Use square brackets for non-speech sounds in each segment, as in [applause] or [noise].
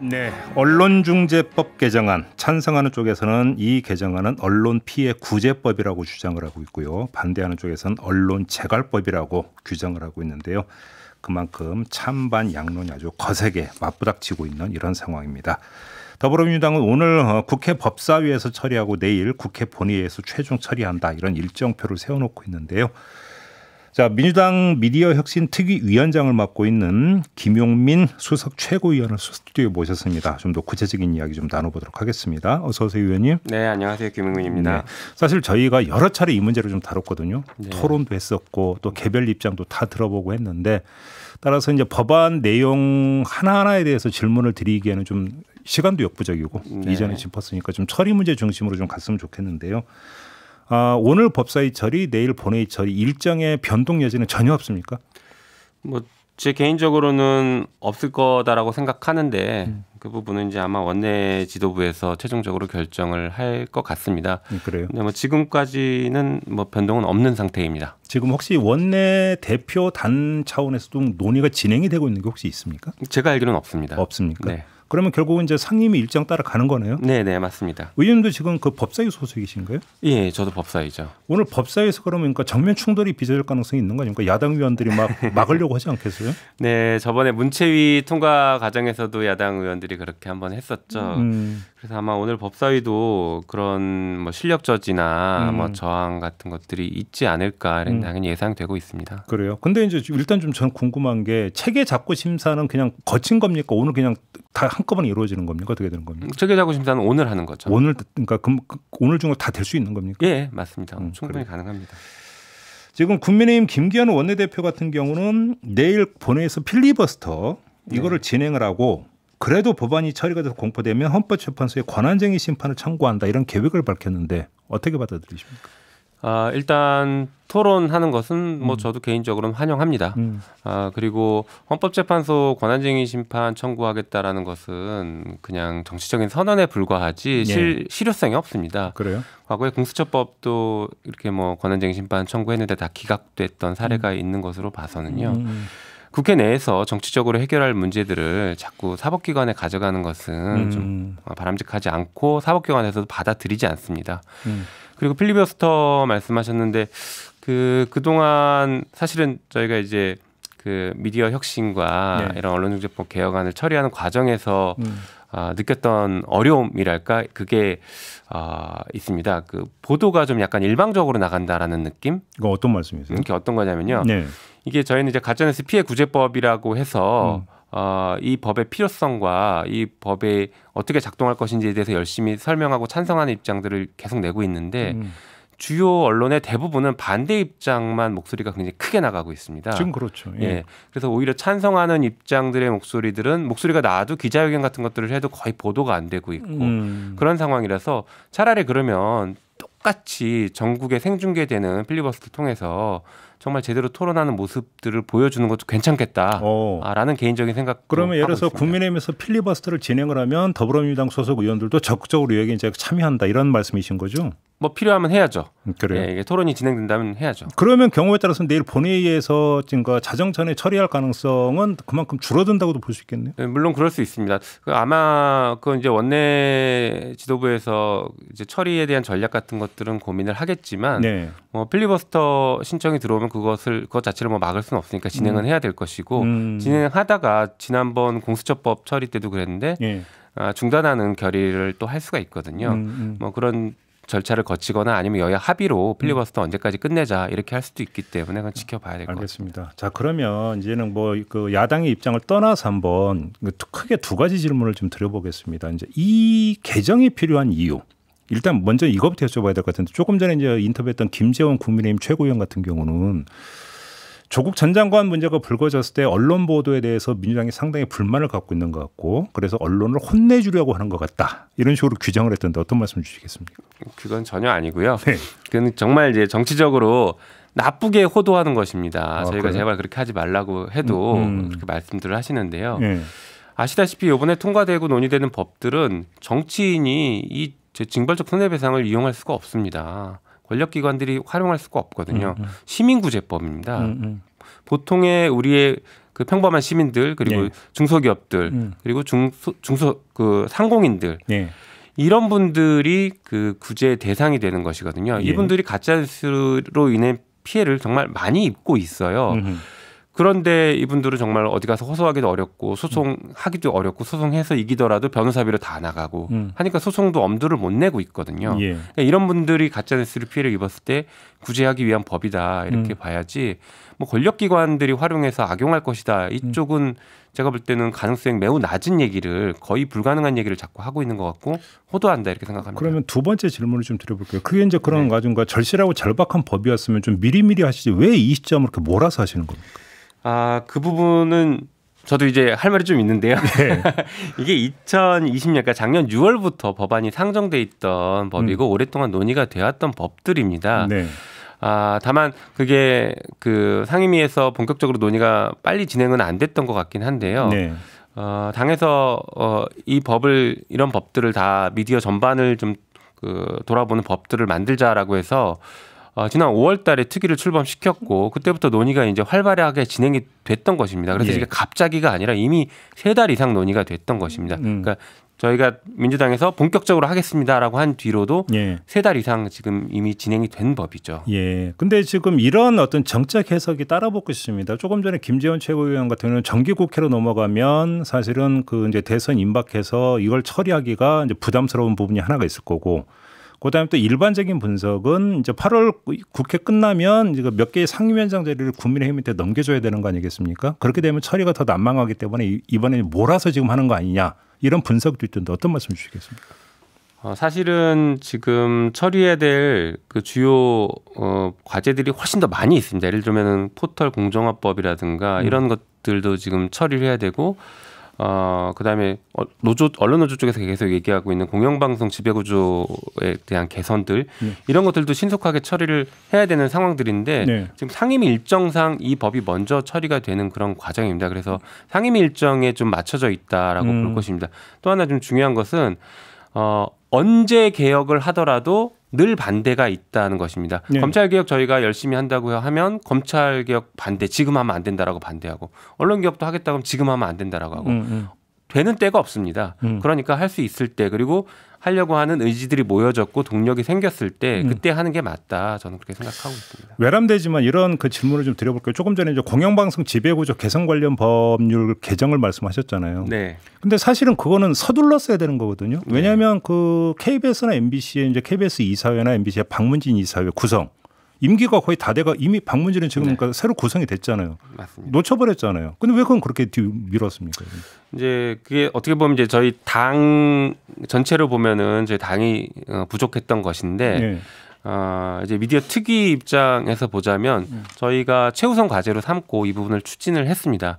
네, 언론중재법 개정안 찬성하는 쪽에서는 이 개정안은 언론 피해 구제법이라고 주장을 하고 있고요. 반대하는 쪽에서는 언론 재갈법이라고 규정을 하고 있는데요. 그만큼 찬반 양론이 아주 거세게 맞부닥치고 있는 이런 상황입니다. 더불어민주당은 오늘 어, 국회 법사위에서 처리하고 내일 국회 본회의에서 최종 처리한다 이런 일정표를 세워놓고 있는데요. 자, 민주당 미디어 혁신 특위 위원장을 맡고 있는 김용민 수석 최고위원을 스튜디오에 모셨습니다. 좀 더 구체적인 이야기 좀 나눠보도록 하겠습니다. 어서 오세요, 위원님. 네, 안녕하세요, 김용민입니다. 네, 사실 저희가 여러 차례 이 문제를 좀 다뤘거든요. 네. 토론도 했었고 또 개별 입장도 다 들어보고 했는데 따라서 이제 법안 내용 하나하나에 대해서 질문을 드리기에는 좀 시간도 역부족이고 네. 이전에 짚었으니까 좀 처리 문제 중심으로 좀 갔으면 좋겠는데요. 아, 오늘 법사위 처리, 내일 본회의 처리 일정의 변동 여지는 전혀 없습니까? 뭐 제 개인적으로는 없을 거다라고 생각하는데 음. 그 부분은 이제 아마 원내 지도부에서 최종적으로 결정을 할 것 같습니다. 네, 그래요. 근데 뭐 지금까지는 뭐 변동은 없는 상태입니다. 지금 혹시 원내 대표 단 차원에서도 논의가 진행이 되고 있는 게 혹시 있습니까? 제가 알기로는 없습니다. 없습니까? 네. 그러면 결국은 이제 상임위 일정 따라 가는 거네요. 네, 네, 맞습니다. 의원도 지금 그 법사위 소속이신가요? 예, 저도 법사위죠. 오늘 법사위에서 그러면 그러니까 정면 충돌이 빚어질 가능성이 있는 거니까 야당 의원들이 막 [laughs] 막으려고 하지 않겠어요? 네, 저번에 문체위 통과 과정에서도 야당 의원들이 그렇게 한번 했었죠. 음. 그래서 아마 오늘 법사위도 그런 뭐 실력 저지나 뭐 음. 뭐 저항 같은 것들이 있지 않을까라는 음. 당연히 예상되고 있습니다. 그래요. 근데 이제 일단 좀전 궁금한 게 체계 잡고 심사는 그냥 거친 겁니까? 오늘 그냥 다 한꺼번에 이루어지는 겁니까? 어떻게 되는 겁니까? 음, 체계 잡고 심사는 오늘 하는 거죠. 오늘 그러니까 금, 오늘 중으로 다 될 수 있는 겁니까? 예, 예, 맞습니다. 음, 충분히 그래 가능합니다. 지금 국민의힘 김기현 원내대표 같은 경우는 내일 본회에서 필리버스터 이거를 네. 진행을 하고 그래도 법안이 처리가 돼서 공포되면 헌법재판소에 권한쟁의 심판을 청구한다 이런 계획을 밝혔는데 어떻게 받아들이십니까? 아, 일단 토론하는 것은 뭐 음. 저도 개인적으로는 환영합니다. 음. 아, 그리고 헌법재판소 권한쟁의 심판 청구하겠다라는 것은 그냥 정치적인 선언에 불과하지 예. 실, 예. 실효성이 없습니다. 그래요? 과거에 공수처법도 이렇게 뭐 권한쟁의 심판 청구했는데 다 기각됐던 사례가 음. 있는 것으로 봐서는요. 음. 국회 내에서 정치적으로 해결할 문제들을 자꾸 사법기관에 가져가는 것은 음. 좀 어, 바람직하지 않고 사법기관에서도 받아들이지 않습니다. 음. 그리고 필리버스터 말씀하셨는데 그 그동안 사실은 저희가 이제 그 미디어 혁신과 네. 이런 언론중재법 개혁안을 처리하는 과정에서 음. 아, 느꼈던 어려움이랄까 그게 아, 있습니다. 그 보도가 좀 약간 일방적으로 나간다라는 느낌? 그 어떤 말씀이세요? 이게 어떤 거냐면요. 네. 이게 저희는 이제 가짜뉴스 피해 구제법이라고 해서 음. 어, 이 법의 필요성과 이 법에 어떻게 작동할 것인지에 대해서 열심히 설명하고 찬성하는 입장들을 계속 내고 있는데 음. 주요 언론의 대부분은 반대 입장만 목소리가 굉장히 크게 나가고 있습니다. 지금 그렇죠. 예. 예. 그래서 오히려 찬성하는 입장들의 목소리들은 목소리가 나도 기자회견 같은 것들을 해도 거의 보도가 안 되고 있고 음. 그런 상황이라서 차라리 그러면 똑같이 전국에 생중계되는 필리버스터 통해서 정말 제대로 토론하는 모습들을 보여주는 것도 괜찮겠다라는 어. 개인적인 생각. 그러면 예를 들어서 국민의힘에서 필리버스터를 진행을 하면 더불어민주당 소속 의원들도 적극적으로 여기 이제 참여한다 이런 말씀이신 거죠? 뭐 필요하면 해야죠. 음, 그래요. 예, 토론이 진행된다면 해야죠. 그러면 경우에 따라서 내일 본회의에서 지금 자정전에 처리할 가능성은 그만큼 줄어든다고도 볼 수 있겠네요. 예, 물론 그럴 수 있습니다. 그 아마 그 이제 원내 지도부에서 이제 처리에 대한 전략 같은 것들은 고민을 하겠지만 네. 뭐 필리버스터 신청이 들어오면 그것을 그것 자체를 뭐 막을 수는 없으니까 음. 진행은 음. 해야 될 것이고 음. 진행하다가 지난번 공수처법 처리 때도 그랬는데 예. 아, 중단하는 결의를 또 할 수가 있거든요. 음, 음. 뭐 그런 절차를 거치거나 아니면 여야 합의로 음. 필리버스터 언제까지 끝내자 이렇게 할 수도 있기 때문에 그건 지켜봐야 될 것 같습니다. 자 그러면 이제는 뭐그 야당의 입장을 떠나서 한번 그 크게 두 가지 질문을 좀 드려보겠습니다. 이제 이 개정이 필요한 이유. 일단 먼저 이것부터 여쭤봐야 될 것 같은데 조금 전에 이제 인터뷰했던 김재원 국민의힘 최고위원 같은 경우는 조국 전 장관 문제가 불거졌을 때 언론 보도에 대해서 민주당이 상당히 불만을 갖고 있는 것 같고 그래서 언론을 혼내주려고 하는 것 같다 이런 식으로 규정을 했던데 어떤 말씀 주시겠습니까? 그건 전혀 아니고요. 네. 그건 정말 이제 정치적으로 나쁘게 호도하는 것입니다. 아, 저희가 그래요? 제발 그렇게 하지 말라고 해도 음. 음. 그렇게 말씀들을 하시는데요. 네. 아시다시피 이번에 통과되고 논의되는 법들은 정치인이 이 징벌적 손해배상을 이용할 수가 없습니다. 권력기관들이 활용할 수가 없거든요. 음, 음. 시민구제법입니다. 음, 음. 보통의 우리의 그 평범한 시민들 그리고 네. 중소기업들 음. 그리고 중소 중소 그 상공인들 네. 이런 분들이 그 구제 대상이 되는 것이거든요. 예. 이분들이 가짜뉴스로 인해 피해를 정말 많이 입고 있어요. 음흠. 그런데 이분들은 정말 어디 가서 호소하기도 어렵고 소송하기도 어렵고 소송해서 이기더라도 변호사비로 다 나가고 음. 하니까 소송도 엄두를 못 내고 있거든요. 예. 그러니까 이런 분들이 가짜 뉴스를 피해를 입었을 때 구제하기 위한 법이다 이렇게 음. 봐야지 뭐 권력기관들이 활용해서 악용할 것이다 음. 이쪽은 제가 볼 때는 가능성이 매우 낮은 얘기를 거의 불가능한 얘기를 자꾸 하고 있는 것 같고 호도한다 이렇게 생각합니다. 그러면 두 번째 질문을 좀 드려볼게요. 그게 이제 그런 네. 과정과 절실하고 절박한 법이었으면 좀 미리미리 하시지 왜 이 시점을 이렇게 몰아서 하시는 겁니까? 아, 그 부분은 저도 이제 할 말이 좀 있는데요. 네. [laughs] 이게 2020년, 그러니까 작년 6월부터 법안이 상정돼 있던 법이고 음. 오랫동안 논의가 되었던 법들입니다. 네. 아, 다만 그게 그 상임위에서 본격적으로 논의가 빨리 진행은 안 됐던 것 같긴 한데요. 네. 어, 당에서 어, 이 법을 이런 법들을 다 미디어 전반을 좀그 돌아보는 법들을 만들자라고 해서 어, 지난 5월 달에 특위를 출범시켰고 그때부터 논의가 이제 활발하게 진행이 됐던 것입니다. 그래서 예. 이게 갑자기가 아니라 이미 세 달 이상 논의가 됐던 것입니다. 음. 그러니까 저희가 민주당에서 본격적으로 하겠습니다라고 한 뒤로도 예. 세달 이상 지금 이미 진행이 된 법이죠. 예. 근데 지금 이런 어떤 정책 해석이 따라붙고 있습니다. 조금 전에 김재원 최고위원 같은 경우는 정기국회로 넘어가면 사실은 그 이제 대선 임박해서 이걸 처리하기가 이제 부담스러운 부분이 하나가 있을 거고 그다음에 또 일반적인 분석은 이제 8월 국회 끝나면 이제몇 개의 상임위원장 자리를 국민의힘한테 넘겨줘야 되는 거 아니겠습니까? 그렇게 되면 처리가 더 난망하기 때문에 이번에 몰아서 지금 하는 거 아니냐 이런 분석도 있던데 어떤 말씀 주시겠습니까? 어, 사실은 지금 처리해야 될그 주요 어, 과제들이 훨씬 더 많이 있습니다. 예를 들면 포털 공정화법이라든가 음. 이런 것들도 지금 처리를 해야 되고 어, 그다음에 어, 노조 언론 노조 쪽에서 계속 얘기하고 있는 공영방송 지배구조에 대한 개선들 네. 이런 것들도 신속하게 처리를 해야 되는 상황들인데 네. 지금 상임위 일정상 이 법이 먼저 처리가 되는 그런 과정입니다. 그래서 상임위 일정에 좀 맞춰져 있다라고 음. 볼 것입니다. 또 하나 좀 중요한 것은 어, 언제 개혁을 하더라도 늘 반대가 있다는 것입니다. 네. 검찰 개혁 저희가 열심히 한다고 하면 검찰 개혁 반대 지금 하면 안 된다라고 반대하고 언론 개혁도 하겠다고 하면 지금 하면 안 된다라고 하고 음, 음. 되는 때가 없습니다. 음. 그러니까 할 수 있을 때 그리고 하려고 하는 의지들이 모여졌고 동력이 생겼을 때 음. 그때 하는 게 맞다 저는 그렇게 생각하고 있습니다. 외람되지만 이런 그 질문을 좀 드려볼게요. 조금 전에 이제 공영방송 지배구조 개선 관련 법률 개정을 말씀하셨잖아요. 네. 근데 사실은 그거는 서둘렀어야 되는 거거든요. 네. 왜냐하면 네. 그 KBS나 MBC의 이제 KBS 이사회나 MBC의 박문진 이사회 구성 임기가 거의 다 돼가 이미 방문진은 지금 네. 그러니까 새로 구성이 됐잖아요. 맞습니다. 놓쳐버렸잖아요. 근데 왜 그건 그렇게 뒤 밀었습니까? 이제 그게 어떻게 보면 이제 저희 당 전체로 보면은 저희 당이 어, 부족했던 것인데 네. 어, 이제 미디어 특위 입장에서 보자면 네. 저희가 최우선 과제로 삼고 이 부분을 추진을 했습니다.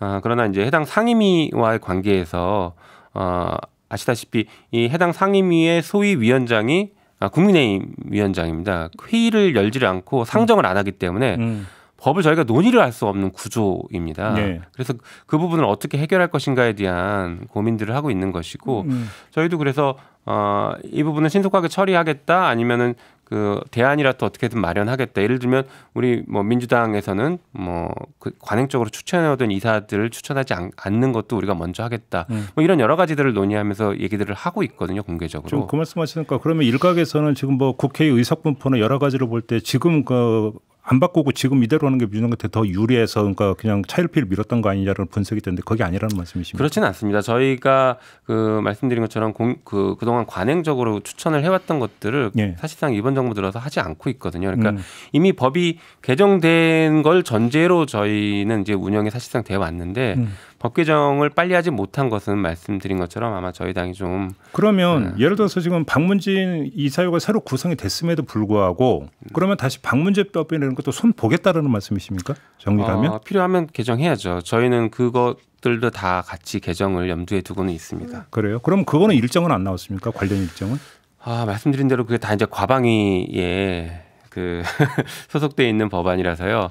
어, 그러나 이제 해당 상임위와의 관계에서 어, 아시다시피 이 해당 상임위의 소위 위원장이 아, 국민의힘 위원장입니다. 회의를 열지를 않고 상정을 안 하기 때문에 음. 법을 저희가 논의를 할 수 없는 구조입니다. 네. 그래서 그 부분을 어떻게 해결할 것인가에 대한 고민들을 하고 있는 것이고 음. 저희도 그래서 어, 이 부분은 신속하게 처리하겠다 아니면은 그 대안이라도 어떻게든 마련하겠다. 예를 들면 우리 뭐 민주당에서는 뭐그 관행적으로 추천해오던 이사들을 추천하지 않, 않는 것도 우리가 먼저 하겠다. 음. 뭐 이런 여러 가지들을 논의하면서 얘기들을 하고 있거든요 공개적으로. 지금 그 말씀하시니까 그러면 일각에서는 지금 뭐 국회의 의석 분포는 여러 가지로 볼 때 지금 그안 바꾸고 지금 이대로 하는 게 민주당한테 더 유리해서 그러니까 그냥 차일피일 밀었던 거 아니냐라는 분석이 되는데 그게 아니라는 말씀이십니까? 그렇지는 않습니다. 저희가 그 말씀드린 것처럼 공, 그 그동안 관행적으로 추천을 해왔던 것들을 예. 사실상 이번 정부 들어서 하지 않고 있거든요. 그러니까 음. 이미 법이 개정된 걸 전제로 저희는 이제 운영이 사실상 되어 왔는데 음. 법 개정을 빨리 하지 못한 것은 말씀드린 것처럼 아마 저희 당이 좀 그러면 네. 예를 들어서 지금 박문진 이사회가 새로 구성이 됐음에도 불구하고 그러면 다시 박문제법이라는 것도 손 보겠다라는 말씀이십니까? 정리하면 어, 필요하면 개정해야죠. 저희는 그것들도 다 같이 개정을 염두에 두고는 있습니다. 그래요? 그럼 그거는 일정은 안 나왔습니까? 관련 일정은? 아 말씀드린 대로 그게 다 이제 과방위에 그 [laughs] 소속돼 있는 법안이라서요.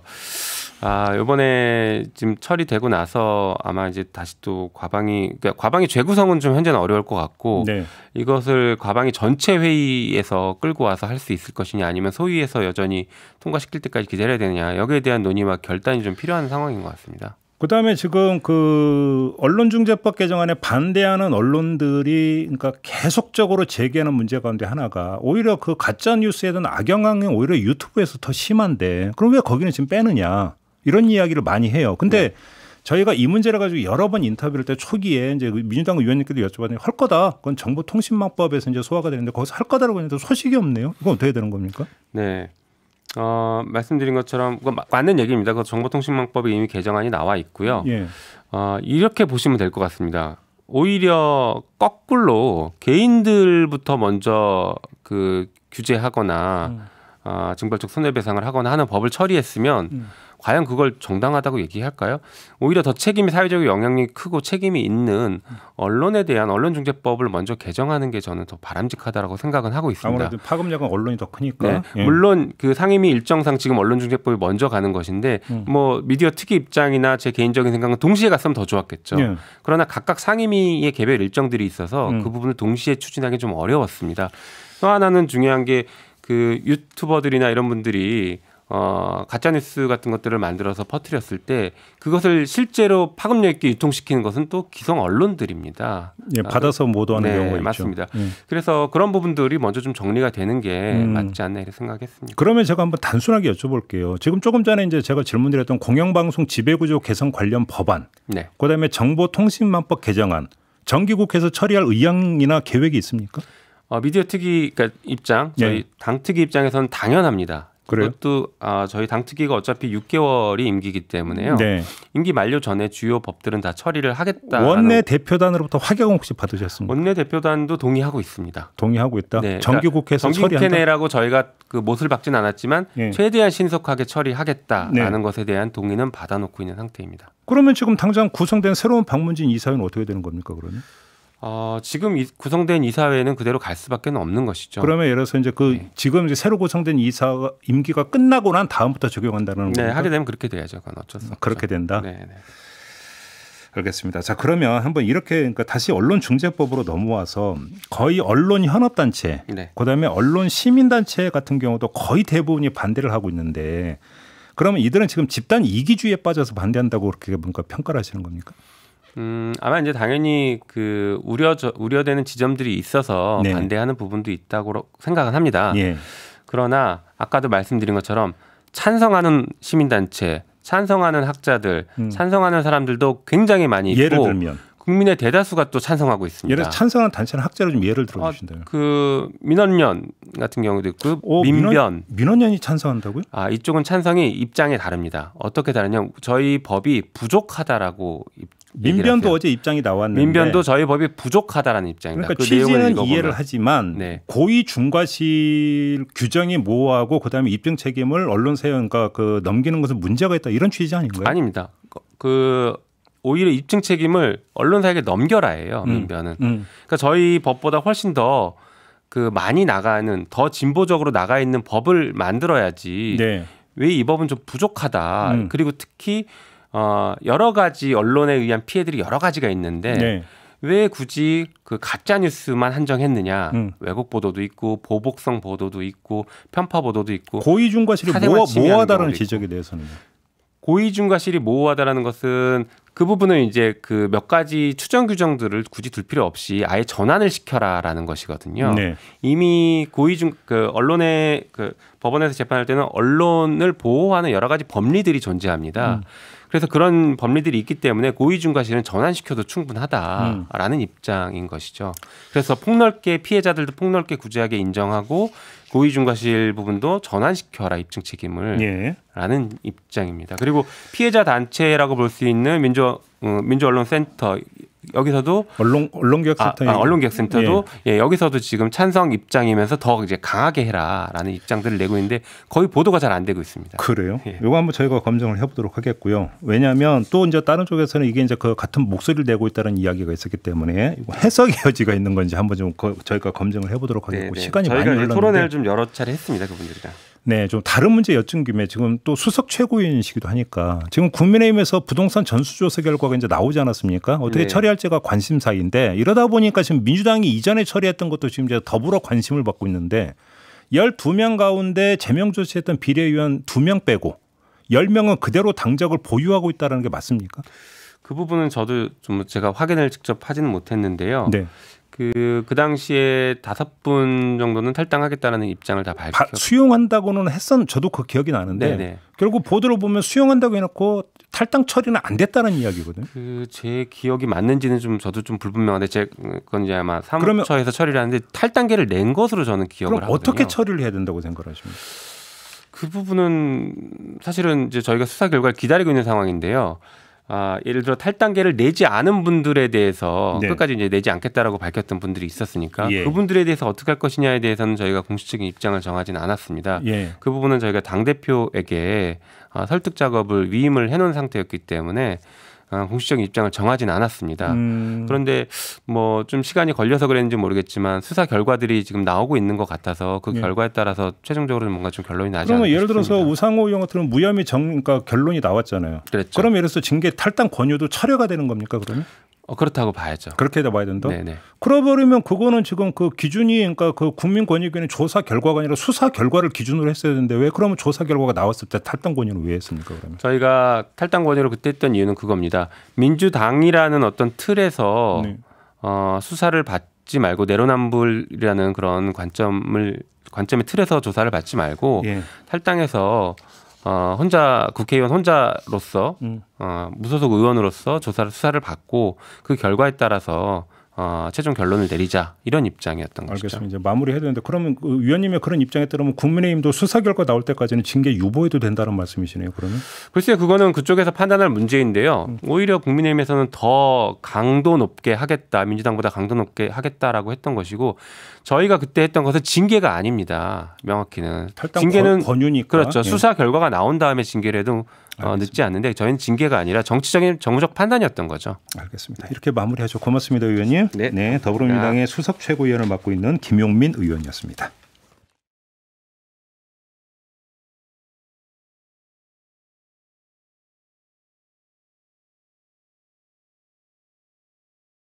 아, 요번에 지금 처리되고 나서 아마 이제 다시 또과방이 그러니까 과방이 재구성은 좀 현재는 어려울 것 같고 네. 이것을 과방이 전체 회의에서 끌고 와서 할 수 있을 것이냐 아니면 소위에서 여전히 통과시킬 때까지 기다려야 되느냐 여기에 대한 논의와 결단이 좀 필요한 상황인 것 같습니다. 그다음에 지금 그 언론중재법 개정안에 반대하는 언론들이 그러니까 계속적으로 제기하는 문제 가운데 하나가 오히려 그 가짜 뉴스에 대한 악영향이 오히려 유튜브에서 더 심한데 그럼 왜 거기는 지금 빼느냐 이런 이야기를 많이 해요. 근데 네. 저희가 이 문제를 가지고 여러 번 인터뷰를 때 초기에 이제 그 민주당 의원님께도 여쭤봤는데 할 거다. 그건 정보통신망법에서 이제 소화가 되는데 거기서 할 거다라고 했는데 소식이 없네요. 이건 어떻게 되는 겁니까? 네. 어, 말씀드린 것처럼 맞는 얘기입니다. 그 정보통신망법에 이미 개정안이 나와 있고요. 예. 어, 이렇게 보시면 될 것 같습니다. 오히려 거꾸로 개인들부터 먼저 그 규제하거나 음. 아, 징벌적 손해배상을 하거나 하는 법을 처리했으면 음. 과연 그걸 정당하다고 얘기할까요? 오히려 더 책임이 사회적 영향이 크고 책임이 있는 음. 언론에 대한 언론중재법을 먼저 개정하는 게 저는 더 바람직하다라고 생각은 하고 있습니다. 아무래도 파급력은 언론이 더 크니까. 네. 예. 물론 그 상임위 일정상 지금 언론중재법이 먼저 가는 것인데 음. 뭐 미디어 특위 입장이나 제 개인적인 생각은 동시에 갔으면 더 좋았겠죠. 예. 그러나 각각 상임위의 개별 일정들이 있어서 음. 그 부분을 동시에 추진하기 좀 어려웠습니다. 또 하나는 중요한 게그 유튜버들이나 이런 분들이 어, 가짜 뉴스 같은 것들을 만들어서 퍼뜨렸을 때 그것을 실제로 파급력 있게 유통시키는 것은 또 기성 언론들입니다. 예, 아, 받아서 보도하는 네, 경우가 맞습니다. 있죠. 맞습니다. 예. 그래서 그런 부분들이 먼저 좀 정리가 되는 게 음. 맞지 않나 이렇게 생각했습니다. 그러면 제가 한번 단순하게 여쭤볼게요. 지금 조금 전에 이제 제가 질문드렸던 공영방송 지배구조 개선 관련 법안, 네. 그다음에 정보통신망법 개정안, 정기국회에서 처리할 의향이나 계획이 있습니까? 어, 미디어 특위 그러니까 입장 저희 예. 당 특위 입장에서는 당연합니다. 그것도 아, 저희 당 특위가 어차피 6개월이 임기이기 때문에요. 네. 임기 만료 전에 주요 법들은 다 처리를 하겠다. 원내 대표단으로부터 화격은 혹시 받으셨습니까? 원내 대표단도 동의하고 있습니다. 동의하고 있다. 네. 정기국회에서 그러니까 처리한다. 국회내라고 저희가 그 못을 박진 않았지만 네. 최대한 신속하게 처리하겠다라는 네. 것에 대한 동의는 받아놓고 있는 상태입니다. 그러면 지금 당장 구성된 새로운 방문진 이사회는 어떻게 되는 겁니까? 그러면? 어, 지금 이, 구성된 이사회는 그대로 갈 수밖에 없는 것이죠. 그러면 예를 들어서 이제 그 네. 지금 이제 새로 구성된 이사 임기가 끝나고 난 다음부터 적용한다는 거죠. 네, 하게 되면 그렇게 돼야죠. 그건 어쩔 수 없죠. 그렇게 된다. 네, 네. 알겠습니다. 자, 그러면 한번 이렇게 그러니까 다시 언론중재법으로 넘어와서 거의 언론 현업단체, 네. 그다음에 언론 시민단체 같은 경우도 거의 대부분이 반대를 하고 있는데 그러면 이들은 지금 집단 이기주의에 빠져서 반대한다고 그렇게 뭔가 평가를 하시는 겁니까? 음, 아마 이제 당연히 그 우려 우려되는 지점들이 있어서 네. 반대하는 부분도 있다고 생각은 합니다. 예. 그러나 아까도 말씀드린 것처럼 찬성하는 시민단체, 찬성하는 학자들, 음. 찬성하는 사람들도 굉장히 많이 있고 예를 들면 국민의 대다수가 또 찬성하고 있습니다. 예를 찬성한 단체나 학자로 좀 예를 들어 아, 주신다면. 아, 그 민원연 같은 경우도 있고 오, 어, 민변. 민원, 연이 찬성한다고요? 아, 이쪽은 찬성이 입장이 다릅니다. 어떻게 다르냐? 면 저희 법이 부족하다라고 민변도 어제 입장이 나왔는데 민변도 저희 법이 부족하다라는 입장입니다. 그러니까 그 취지는 이해를 하지만 네. 고의 중과실 규정이 모호하고 그다음에 입증 책임을 언론사연과 그 넘기는 것은 문제가 있다 이런 취지 아닌가요? 아닙니다. 그, 그 오히려 입증 책임을 언론사에게 넘겨라예요 음. 민변은. 음, 음. 그러니까 저희 법보다 훨씬 더 그 많이 나가는 더 진보적으로 나가 있는 법을 만들어야지. 네. 왜이 법은 좀 부족하다. 음. 그리고 특히 어, 여러 가지 언론에 의한 피해들이 여러 가지가 있는데 네. 왜 굳이 그 가짜 뉴스만 한정했느냐? 음. 왜곡 보도도 있고 보복성 보도도 있고 편파 보도도 있고 고의중과실이 모호, 모호하다는 지적에 대해서는 고의중과실이 모호하다라는 것은 그 부분은 이제 그 몇 가지 추정 규정들을 굳이 둘 필요 없이 아예 전환을 시켜라라는 것이거든요. 네. 이미 고의중 그 언론의 그 법원에서 재판할 때는 언론을 보호하는 여러 가지 법리들이 존재합니다. 음. 그래서 그런 법리들이 있기 때문에 고의중과실은 전환시켜도 충분하다라는 음. 입장인 것이죠. 그래서 폭넓게 피해자들도 폭넓게 구제하게 인정하고 고의중과실 부분도 전환시켜라 입증 책임을 예. 라는 입장입니다. 그리고 피해자 단체라고 볼 수 있는 민주 어, 민주언론센터 여기서도 언론 언론기혁센터 아, 아, 언론기혁센터도 예. 예. 여기서도 지금 찬성 입장이면서 더 이제 강하게 해라라는 입장들을 내고 있는데 거의 보도가 잘 안 되고 있습니다. 그래요? 예. 이거 한번 저희가 검증을 해보도록 하겠고요. 왜냐하면 또 이제 다른 쪽에서는 이게 이제 그 같은 목소리를 내고 있다는 이야기가 있었기 때문에 해석의 여지가 있는 건지 한번 좀 거, 저희가 검증을 해보도록 하겠고 네네. 네. 시간이 많이 흘렀는데 토론회를 좀 여러 차례 했습니다 그분들이랑. 네, 좀 다른 문제 여쭌 김에 지금 또 수석 최고위원이시기도 하니까 지금 국민의힘에서 부동산 전수조사 결과가 이제 나오지 않았습니까? 어떻게 네. 처리할지가 관심사인데 이러다 보니까 지금 민주당이 이전에 처리했던 것도 지금 이제 더불어 관심을 받고 있는데 12명 가운데 제명 조치했던 비례위원 2명 빼고 10명은 그대로 당적을 보유하고 있다는 게 맞습니까? 그 부분은 저도 좀 제가 확인을 직접 하지는 못했는데요. 네. 그, 그 당시에 다섯 분 정도는 탈당하겠다라는 입장을 다 밝혔고 수용한다고는 했었 저도 그 기억이 나는데 네네. 네. 결국 보도를 보면 수용한다고 해놓고 탈당 처리는 안 됐다는 이야기거든요. 그 제 기억이 맞는지는 좀 저도 좀 불분명한데 제그건 이제 아마 사무처에서 처리를 하는데 탈당계를 낸 것으로 저는 기억을 그럼 하거든요. 어떻게 처리를 해야 된다고 생각하십니까? 그 부분은 사실은 이제 저희가 수사 결과를 기다리고 있는 상황인데요. 아, 예를 들어 탈당계를 내지 않은 분들에 대해서 네. 끝까지 이제 내지 않겠다라고 밝혔던 분들이 있었으니까 예. 그분들에 대해서 어떻게 할 것이냐에 대해서는 저희가 공식적인 입장을 정하진 않았습니다. 예. 그 부분은 저희가 당 대표에게 아, 설득 작업을 위임을 해놓은 상태였기 때문에 공식적인 어, 입장을 정하진 않았습니다. 음. 그런데 뭐 좀 시간이 걸려서 그랬는지 모르겠지만 수사 결과들이 지금 나오고 있는 것 같아서 그 예. 결과에 따라서 최종적으로 뭔가 좀 결론이 나지 않러면 예를 들어서 우상호 의원 같은 무혐의 정 그러니까 결론이 나왔잖아요. 그랬죠. 그럼 예를 들어서 징계 탈당 권유도 철회가 되는 겁니까 그러면? 어, 그렇다고 봐야죠. 그렇게 봐야 된다. 네네. 그러버리면 그거는 지금 그 기준이 그러니까 그 국민권익위는 조사 결과가 아니라 수사 결과를 기준으로 했어야 되는데 왜 그러면 조사 결과가 나왔을 때 탈당 권유를 왜 했습니까? 그러면 저희가 탈당 권유를 그때 했던 이유는 그겁니다. 민주당이라는 어떤 틀에서 네. 어, 수사를 받지 말고 내로남불이라는 그런 관점을 관점의 틀에서 조사를 받지 말고 예. 탈당해서 어, 혼자 국회의원 혼자로서 음. 어, 무소속 의원으로서 조사를 수사를 받고 그 결과에 따라서 어, 최종 결론을 내리자 이런 입장이었던 알겠습니다. 이죠 마무리해야 되는데 그러면 그 위원님의 그런 입장에 따르면 국민의힘도 수사 결과 나올 때까지는 징계 유보해도 된다는 말씀이시네요. 그러면 글쎄 그거는 그쪽에서 판단할 문제인데요. 음. 오히려 국민의힘에서는 더 강도 높게 하겠다 민주당보다 강도 높게 하겠다라고 했던 것이고 저희가 그때 했던 것은 징계가 아닙니다. 명확히는 징계는 권유니까 그렇죠. 예. 수사 결과가 나온 다음에 징계를 해도 어, 늦지 않는데 저희는 징계가 아니라 정치적인 정무적 판단이었던 거죠. 알겠습니다. 이렇게 마무리하죠. 고맙습니다, 의원님. 네, 네 더불어민주당의 수석 최고위원을 맡고 있는 김용민 의원이었습니다.